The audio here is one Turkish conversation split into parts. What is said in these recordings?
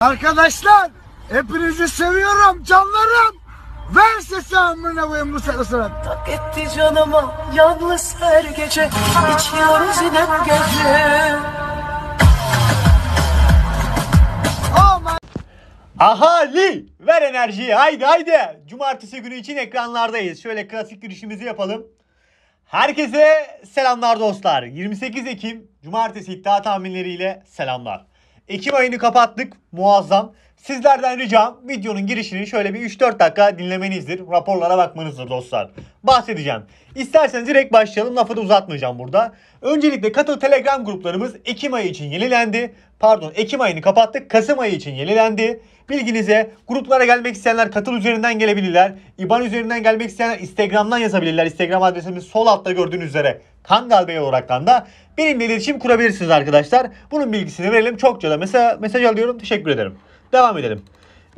Arkadaşlar hepinizi seviyorum canlarım. Ver sesi amına koyayım bu sırasına. Tak etti canıma yalnız her gece içiyoruz inem gece. Oh Ahali ver enerjiyi haydi haydi. Cumartesi günü için ekranlardayız. Şöyle klasik girişimizi yapalım. Herkese selamlar dostlar. 28 Ekim Cumartesi iddia tahminleriyle selamlar. Ekim ayını kapattık. Muazzam. Sizlerden ricam videonun girişini şöyle bir 3-4 dakika dinlemenizdir. Raporlara bakmanızdır dostlar. Bahsedeceğim. İsterseniz direkt başlayalım. Lafı da uzatmayacağım burada. Öncelikle katıl telegram gruplarımız Ekim ayı için yenilendi. Pardon Ekim ayını kapattık. Kasım ayı için yenilendi. Bilginize gruplara gelmek isteyenler katıl üzerinden gelebilirler. İban üzerinden gelmek isteyenler Instagram'dan yazabilirler. Instagram adresimiz sol altta gördüğünüz üzere. Kangal Bey olaraktan da benimle iletişim kurabilirsiniz arkadaşlar. Bunun bilgisini verelim. Çokça da mesela mesaj alıyorum. Teşekkür ederim. Devam edelim.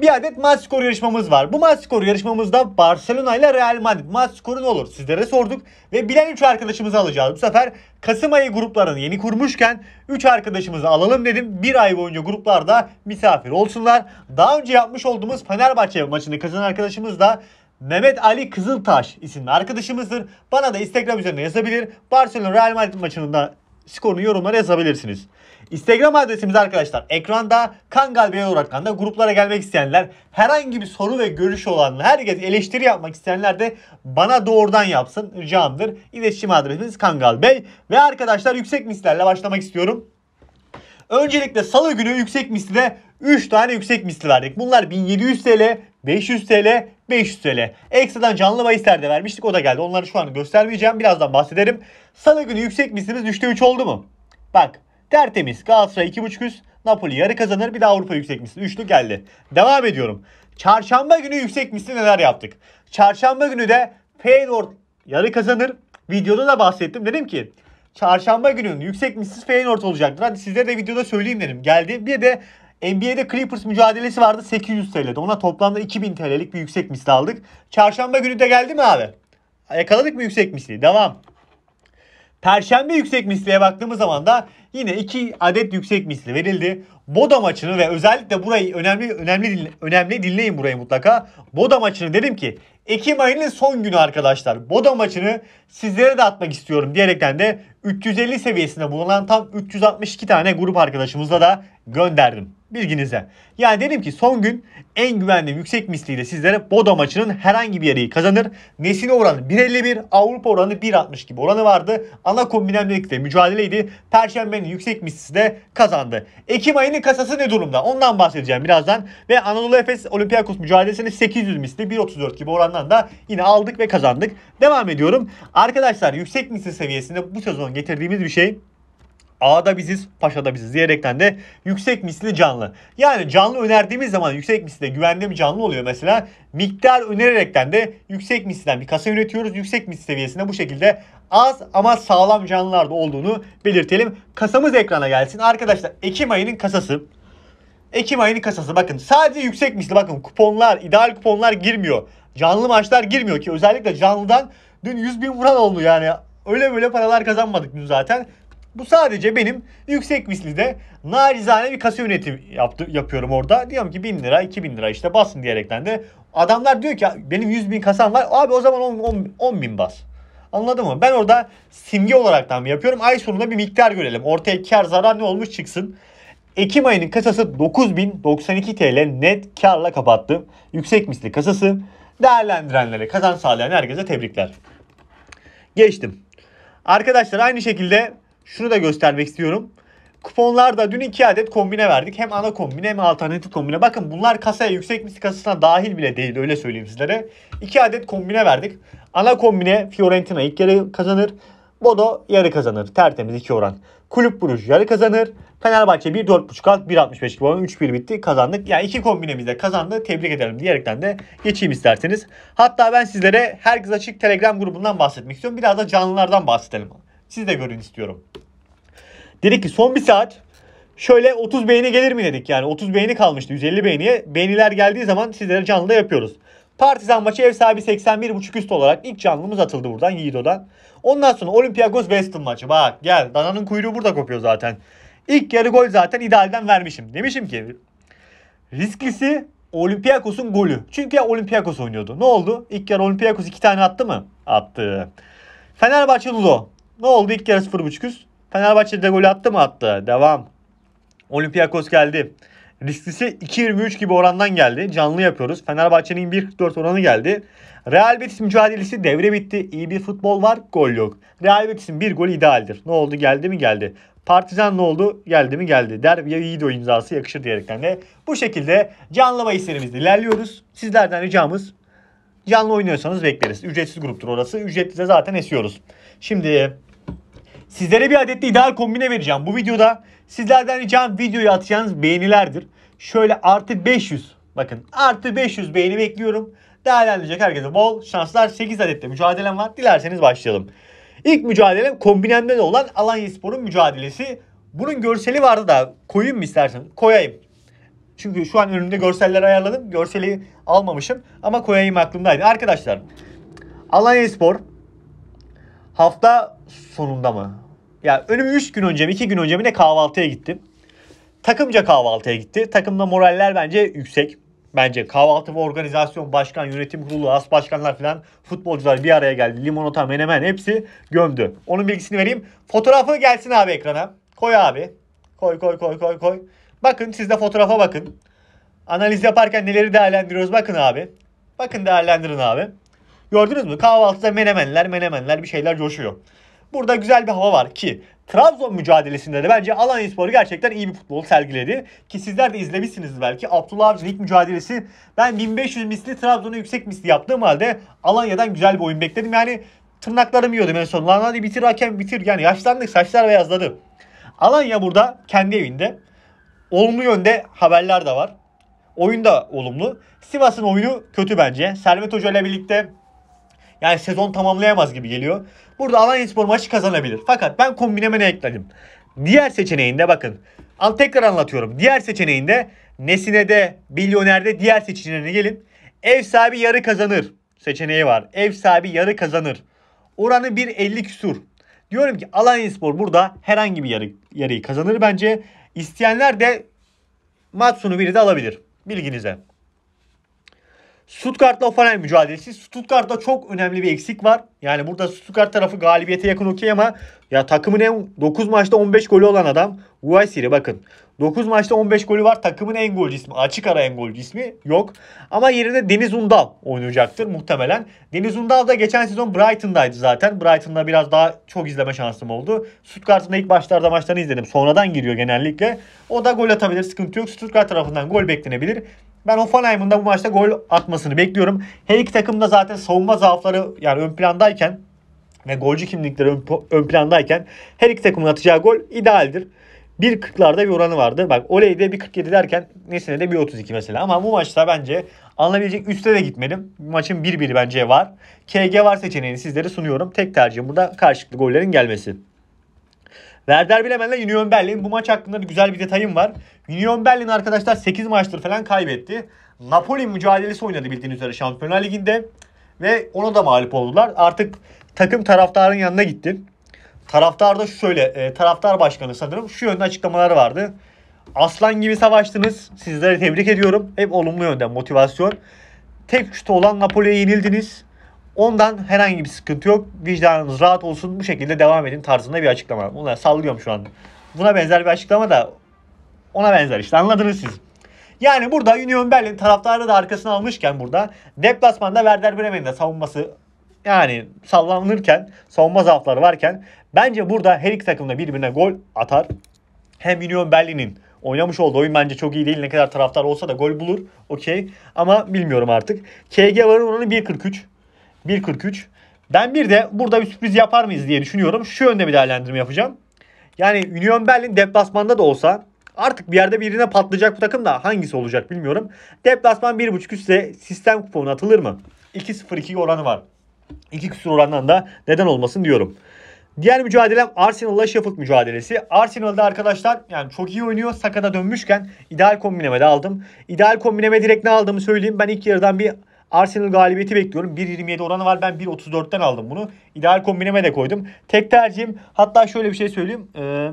Bir adet maç skoru yarışmamız var. Bu maç skoru yarışmamızda Barcelona ile Real Madrid maç skoru ne olur sizlere sorduk. Ve bilen 3 arkadaşımızı alacağız. Bu sefer Kasım ayı gruplarını yeni kurmuşken 3 arkadaşımızı alalım dedim. Bir ay boyunca gruplarda misafir olsunlar. Daha önce yapmış olduğumuz Fenerbahçe maçını kazanan arkadaşımız da Mehmet Ali Kızıltaş isimli arkadaşımızdır. Bana da Instagram üzerinden yazabilir. Barcelona Real Madrid maçında skorunu yorumlara yazabilirsiniz. Instagram adresimiz arkadaşlar ekranda Kangal Bey olarak da gruplara gelmek isteyenler herhangi bir soru ve görüş olan herkes eleştiri yapmak isteyenler de bana doğrudan yapsın ricamdır. İletişim adresimiz Kangal Bey ve arkadaşlar yüksek mislerle başlamak istiyorum. Öncelikle salı günü yüksek misle. 3 tane yüksek misli verdik. Bunlar 1700 TL, 500 TL, 500 TL. Ekstradan canlı bahisler de vermiştik o da geldi. Onları şu an göstermeyeceğim. Birazdan bahsederim. Salı günü yüksek mislimiz 3'te 3 oldu mu? Bak tertemiz Galatasaray 2.500. Napoli yarı kazanır bir de Avrupa yüksek misli. Üçlü geldi. Devam ediyorum. Çarşamba günü yüksek misli neler yaptık? Çarşamba günü de Feyenoord yarı kazanır. Videoda da bahsettim. Dedim ki çarşamba günün yüksek mislisi Feyenoord olacaktır. Hadi sizlere de videoda söyleyeyim dedim. Geldi. Bir de NBA'de Clippers mücadelesi vardı 800 TL'de. Ona toplamda 2000 TL'lik bir yüksek misli aldık. Çarşamba günü de geldi mi abi? Yakaladık mı yüksek misli? Devam. Perşembe yüksek misliye baktığımız zaman da yine 2 adet yüksek misli verildi. Boda maçını ve özellikle burayı önemli önemli önemli dinleyin burayı mutlaka. Boda maçını dedim ki Ekim ayının son günü arkadaşlar. Boda maçını sizlere de atmak istiyorum diyerekten de 350 seviyesinde bulunan tam 362 tane grup arkadaşımızla da gönderdim bilginize. Yani dedim ki son gün en güvenli yüksek misliyle sizlere Boda maçının herhangi bir yeri kazanır. Nesine oranı 1.51, Avrupa oranı 1.60 gibi oranı vardı. Ana kombinemlikte mücadeleydi. Perşembe en yüksek misli de kazandı. Ekim ayının kasası ne durumda? Ondan bahsedeceğim birazdan. Ve Anadolu Efes Olympiakos mücadelesini 800 misli 1.34 gibi orandan da yine aldık ve kazandık. Devam ediyorum. Arkadaşlar yüksek misli seviyesinde bu sezon getirdiğimiz bir şey A'da biziz, Paşa'da biziz diyerekten de yüksek misli canlı. Yani canlı önerdiğimiz zaman yüksek misli de güvende bir canlı oluyor mesela. Miktar önererekten de yüksek misliden bir kasa üretiyoruz. Yüksek misli seviyesinde bu şekilde az ama sağlam canlılarda olduğunu belirtelim. Kasamız ekrana gelsin. Arkadaşlar Ekim ayının kasası. Ekim ayının kasası bakın sadece yüksek misli bakın kuponlar ideal kuponlar girmiyor. Canlı maçlar girmiyor ki özellikle canlıdan dün 100 bin vuran oldu yani öyle böyle paralar kazanmadık dün zaten. Bu sadece benim yüksek mislide nacizane bir kasa yönetimi yaptı, yapıyorum orada. Diyorum ki 1000 lira 2000 lira işte basın diyerekten de. Adamlar diyor ki benim 100 bin kasam var abi o zaman 10, 10, 10 bin bas. Anladın mı? Ben orada simge olarak olaraktan yapıyorum. Ay sonunda bir miktar görelim. Ortaya kar zarar ne olmuş çıksın. Ekim ayının kasası 9092 TL net karla kapattım. Yüksek misli kasası değerlendirenlere kazan sağlayan herkese tebrikler. Geçtim. Arkadaşlar aynı şekilde şunu da göstermek istiyorum. Kuponlarda dün iki adet kombine verdik. Hem ana kombine hem alternatif kombine. Bakın bunlar kasaya yüksek misli kasasına dahil bile değil öyle söyleyeyim sizlere. İki adet kombine verdik. Ana kombine Fiorentina ilk yarı kazanır. Bodo yarı kazanır. Tertemiz 2 oran. Kulüp buruş yarı kazanır. Fenerbahçe 1-4.5 alt 1.65 gibi oran 3-1 bitti. Kazandık. Yani iki kombinemizde kazandı. Tebrik ederim diyerekten de geçeyim isterseniz. Hatta ben sizlere herkes açık Telegram grubundan bahsetmek istiyorum. Biraz da canlılardan bahsedelim. Siz de görün istiyorum. Dedik ki son bir saat şöyle 30 beğeni gelir mi dedik yani. 30 beğeni kalmıştı 150 beğeniye. Beğeniler geldiği zaman sizlere canlı yapıyoruz. Partizan maçı ev sahibi 81.5 üst olarak ilk canlımız atıldı buradan Yiğido'dan. Ondan sonra Olympiakos Weston maçı. Bak gel dananın kuyruğu burada kopuyor zaten. İlk yarı gol zaten idealden vermişim. Demişim ki risklisi Olympiakos'un golü. Çünkü Olympiakos oynuyordu. Ne oldu? İlk yarı Olympiakos 2 tane attı mı? Attı. Fenerbahçe Ludo. Ne oldu? İlk yarı 0.5 üst. Fenerbahçe de golü attı mı? Attı. Devam. Olympiakos geldi. Risklisi 2.23 gibi orandan geldi. Canlı yapıyoruz. Fenerbahçe'nin 1.44 oranı geldi. Real Betis mücadelesi devre bitti. İyi bir futbol var, gol yok. Real Betis'in bir golü idealdir. Ne oldu? Geldi mi? Geldi. Partizan ne oldu? Geldi mi? Geldi. Derbiye iyi de imzası yakışır diyerekten de bu şekilde canlı bahislerimizle ilerliyoruz. Sizlerden ricamız canlı oynuyorsanız bekleriz. Ücretsiz gruptur orası. Ücretli de zaten esiyoruz. Şimdi sizlere bir adetli ideal kombine vereceğim. Bu videoda Sizlerden ricam videoyu atacağınız beğenilerdir. Şöyle artı 500 bakın artı 500 beğeni bekliyorum. Değerlendirecek herkese bol şanslar. 8 adette mücadelem var. Dilerseniz başlayalım. İlk mücadelem kombinemden olan Alanya Spor'un mücadelesi. Bunun görseli vardı da koyayım mı istersen? Koyayım. Çünkü şu an önümde görseller ayarladım. Görseli almamışım ama koyayım aklımdaydı. Arkadaşlar Alanya Spor hafta sonunda mı? yani önümü 3 gün önce mi 2 gün önce mi ne kahvaltıya gittim. Takımca kahvaltıya gitti. Takımda moraller bence yüksek. Bence kahvaltı ve organizasyon, başkan, yönetim kurulu, as başkanlar falan futbolcular bir araya geldi. Limonata, menemen hepsi gömdü. Onun bilgisini vereyim. Fotoğrafı gelsin abi ekrana. Koy abi. Koy koy koy koy koy. Bakın siz de fotoğrafa bakın. Analiz yaparken neleri değerlendiriyoruz bakın abi. Bakın değerlendirin abi. Gördünüz mü? Kahvaltıda menemenler menemenler bir şeyler coşuyor. Burada güzel bir hava var ki Trabzon mücadelesinde de bence Alanyaspor gerçekten iyi bir futbol sergiledi. Ki sizler de izlemişsiniz belki. Abdullah Avcı ilk mücadelesi ben 1500 misli Trabzon'a yüksek misli yaptığım halde Alanya'dan güzel bir oyun bekledim. Yani tırnaklarımı yiyordum en son. Lan hadi bitir hakem bitir. Yani yaşlandık saçlar beyazladı. Alanya burada kendi evinde. Olumlu yönde haberler de var. Oyun da olumlu. Sivas'ın oyunu kötü bence. Servet Hoca ile birlikte yani sezon tamamlayamaz gibi geliyor. Burada Alanyaspor maçı kazanabilir. Fakat ben kombineme ne ekledim. Diğer seçeneğinde bakın. Al tekrar anlatıyorum. Diğer seçeneğinde Nesine'de, Bilyoner'de diğer seçeneğine gelin. Ev sahibi yarı kazanır seçeneği var. Ev sahibi yarı kazanır. Oranı 1.50 küsur. Diyorum ki Alanyaspor burada herhangi bir yarı, yarıyı kazanır bence. İsteyenler de maç biri de alabilir. Bilginize. Stuttgart'la Offenheim mücadelesi. Stuttgart'ta çok önemli bir eksik var. Yani burada Stuttgart tarafı galibiyete yakın okey ama ya takımın en 9 maçta 15 golü olan adam Guaysiri bakın. 9 maçta 15 golü var. Takımın en golcü ismi. Açık ara en golcü ismi yok. Ama yerine Deniz Undal oynayacaktır muhtemelen. Deniz Undal da geçen sezon Brighton'daydı zaten. Brighton'da biraz daha çok izleme şansım oldu. Stuttgart'ın ilk başlarda maçlarını izledim. Sonradan giriyor genellikle. O da gol atabilir. Sıkıntı yok. Stuttgart tarafından gol beklenebilir. Ben Hoffenheim'ın da bu maçta gol atmasını bekliyorum. Her iki takım da zaten savunma zaafları yani ön plandayken ve golcü kimlikleri ön, ön plandayken her iki takımın atacağı gol idealdir. 1.40'larda bir oranı vardı. Bak Oley'de 1.47 derken Nesin'e de 1.32 mesela. Ama bu maçta bence alınabilecek üstte de gitmedim. Maçın 1-1 bence var. KG var seçeneğini sizlere sunuyorum. Tek tercihim burada karşılıklı gollerin gelmesi. Werder Bremen'le Union Berlin. Bu maç hakkında da güzel bir detayım var. Union Berlin arkadaşlar 8 maçtır falan kaybetti. Napoli mücadelesi oynadı bildiğiniz üzere Şampiyonlar Ligi'nde. Ve ona da mağlup oldular. Artık takım taraftarın yanına gitti. Taraftar da şöyle, e, taraftar başkanı sanırım şu yönde açıklamaları vardı. Aslan gibi savaştınız. Sizleri tebrik ediyorum. Hep olumlu yönde motivasyon. Tek şutu olan Napoli'ye yenildiniz. Ondan herhangi bir sıkıntı yok. Vicdanınız rahat olsun. Bu şekilde devam edin tarzında bir açıklama. Bunları sallıyorum şu an. Buna benzer bir açıklama da ona benzer işte anladınız siz. Yani burada Union Berlin taraftarı da arkasını almışken burada deplasmanda Werder Bremen'in de savunması yani sallanırken savunma zaafları varken bence burada her iki takım da birbirine gol atar. Hem Union Berlin'in oynamış olduğu oyun bence çok iyi değil. Ne kadar taraftar olsa da gol bulur. Okey. Ama bilmiyorum artık. KG varın oranı 1.43. 1.43. Ben bir de burada bir sürpriz yapar mıyız diye düşünüyorum. Şu yönde bir değerlendirme yapacağım. Yani Union Berlin deplasmanda da olsa artık bir yerde birine patlayacak bu takım da hangisi olacak bilmiyorum. Deplasman 1.5 üstse sistem kuponu atılır mı? 2-0-2 oranı var. 2 küsur orandan da neden olmasın diyorum. Diğer mücadelem Arsenal'la Sheffield mücadelesi. Arsenal'da arkadaşlar yani çok iyi oynuyor. Sakada dönmüşken ideal kombineme de aldım. İdeal kombineme direkt ne aldığımı söyleyeyim. Ben ilk yarıdan bir Arsenal galibiyeti bekliyorum. 1.27 oranı var. Ben 1.34'ten aldım bunu. İdeal kombineme de koydum. Tek tercihim hatta şöyle bir şey söyleyeyim. Ee,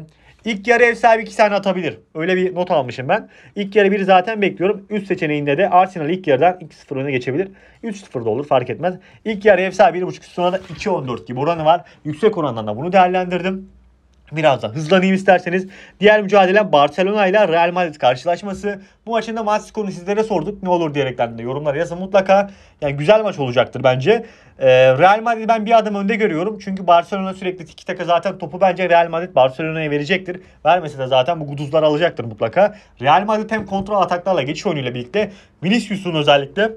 ilk yarı ev sahibi 2 tane atabilir. Öyle bir not almışım ben. İlk yarı 1'i zaten bekliyorum. Üst seçeneğinde de Arsenal ilk yarıdan 2-0 öne geçebilir. 3-0 da olur fark etmez. İlk yarı ev sahibi 1.5 sonra da 2.14 gibi oranı var. Yüksek orandan da bunu değerlendirdim. Birazdan hızlanayım isterseniz. Diğer mücadele Barcelona ile Real Madrid karşılaşması. Bu maçın da maç skorunu sizlere sorduk. Ne olur diyerekten de yorumlar yazın mutlaka. Yani güzel maç olacaktır bence. Ee, Real Madrid ben bir adım önde görüyorum. Çünkü Barcelona sürekli tiki taka zaten topu bence Real Madrid Barcelona'ya verecektir. Vermese de zaten bu guduzlar alacaktır mutlaka. Real Madrid hem kontrol ataklarla geçiş oyunuyla birlikte Vinicius'un özellikle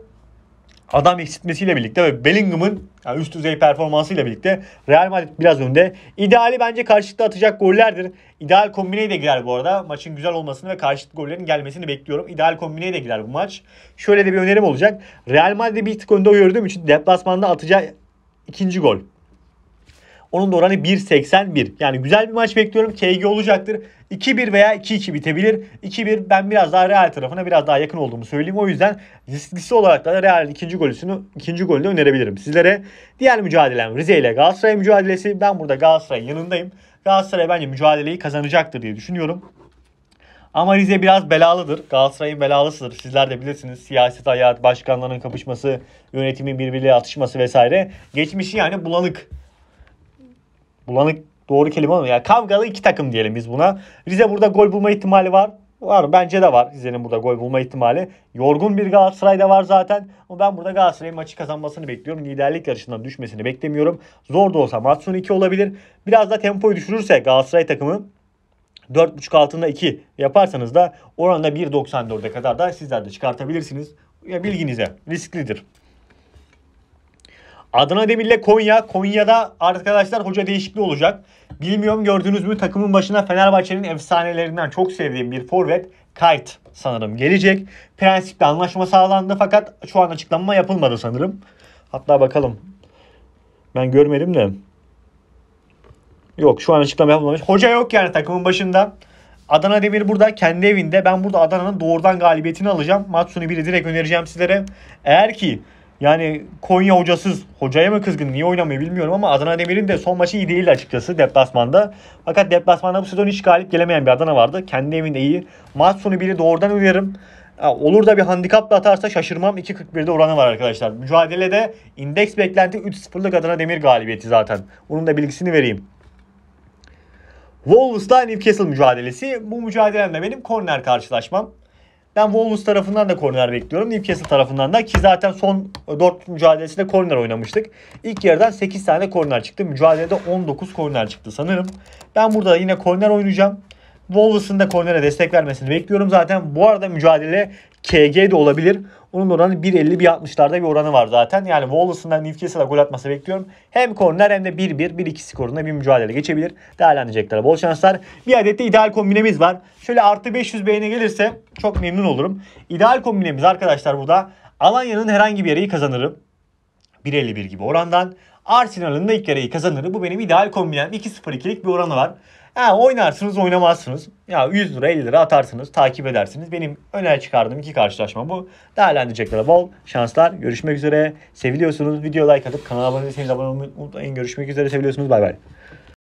adam eksiltmesiyle birlikte ve Bellingham'ın yani üst düzey performansıyla birlikte Real Madrid biraz önde. İdeali bence karşılıklı atacak gollerdir. İdeal kombineye de girer bu arada. Maçın güzel olmasını ve karşılıklı gollerin gelmesini bekliyorum. İdeal kombineye de girer bu maç. Şöyle de bir önerim olacak. Real Madrid bir tık önde gördüğüm için deplasmanda atacağı ikinci gol. Onun da oranı 1.81. Yani güzel bir maç bekliyorum. KG olacaktır. 2-1 veya 2-2 bitebilir. 2-1 ben biraz daha Real tarafına biraz daha yakın olduğumu söyleyeyim. O yüzden riskli olarak da Real'in ikinci golüsünü ikinci golünü önerebilirim sizlere. Diğer mücadelem Rize ile Galatasaray mücadelesi. Ben burada Galatasaray'ın yanındayım. Galatasaray bence mücadeleyi kazanacaktır diye düşünüyorum. Ama Rize biraz belalıdır. Galatasaray'ın belalısıdır. Sizler de bilirsiniz. Siyaset hayat, başkanların kapışması, yönetimin birbiriyle atışması vesaire. Geçmişi yani bulanık bulanık doğru kelime ama yani kavgalı iki takım diyelim biz buna. Rize burada gol bulma ihtimali var. Var bence de var Rize'nin burada gol bulma ihtimali. Yorgun bir Galatasaray da var zaten. Ama ben burada Galatasaray'ın maçı kazanmasını bekliyorum. Liderlik yarışından düşmesini beklemiyorum. Zor da olsa maç sonu 2 olabilir. Biraz da tempoyu düşürürse Galatasaray takımı 4.5 altında 2 yaparsanız da oranda 1.94'e kadar da sizler de çıkartabilirsiniz. Ya bilginize risklidir. Adana Demir'le Konya. Konya'da arkadaşlar hoca değişikliği olacak. Bilmiyorum gördüğünüz mü takımın başına Fenerbahçe'nin efsanelerinden çok sevdiğim bir forvet Kayt sanırım gelecek. Prensipte anlaşma sağlandı fakat şu an açıklanma yapılmadı sanırım. Hatta bakalım. Ben görmedim de. Yok şu an açıklama yapılmamış. Hoca yok yani takımın başında. Adana Demir burada kendi evinde. Ben burada Adana'nın doğrudan galibiyetini alacağım. Matsuni 1'i direkt önereceğim sizlere. Eğer ki yani Konya hocasız hocaya mı kızgın niye oynamıyor bilmiyorum ama Adana Demir'in de son maçı iyi değil açıkçası deplasmanda. Fakat deplasmanda bu sezon hiç galip gelemeyen bir Adana vardı. Kendi evinde iyi. Maç sonu biri doğrudan uyarım. Olur da bir handikapla atarsa şaşırmam. 2.41'de oranı var arkadaşlar. Mücadelede indeks beklenti 3-0'lık Adana Demir galibiyeti zaten. Onun da bilgisini vereyim. Wolves'la Newcastle mücadelesi. Bu mücadelemde benim korner karşılaşmam. Ben Wolves tarafından da korner bekliyorum. Newcastle tarafından da ki zaten son 4 e, mücadelesinde korner oynamıştık. İlk yarıdan 8 tane korner çıktı. Mücadelede 19 korner çıktı sanırım. Ben burada yine korner oynayacağım. Wolves'ın da kornere destek vermesini bekliyorum. Zaten bu arada mücadele KG de olabilir. Onun oranı 1.50 1.60'larda bir oranı var zaten. Yani Wallace'ından Newcastle'a gol atması bekliyorum. Hem korner hem de 1-1 1-2 skorunda bir mücadele geçebilir. Değerlendirecekler. Bol şanslar. Bir adet de ideal kombinemiz var. Şöyle artı 500 beğene gelirse çok memnun olurum. İdeal kombinemiz arkadaşlar burada. Alanya'nın herhangi bir yereyi kazanırım. 1.51 gibi orandan. Arsenal'ın da ilk yarıyı kazanırı. Bu benim ideal kombinem. 2-0-2'lik bir oranı var. Ha oynarsınız oynamazsınız. Ya 100 lira 50 lira atarsınız takip edersiniz. Benim öne çıkardığım iki karşılaşma bu. Değerlendireceklere bol şanslar. Görüşmek üzere. Seviliyorsunuz. Video like atıp kanala abone değilseniz abone olmayı unutmayın. Görüşmek üzere. Seviliyorsunuz. Bay bay.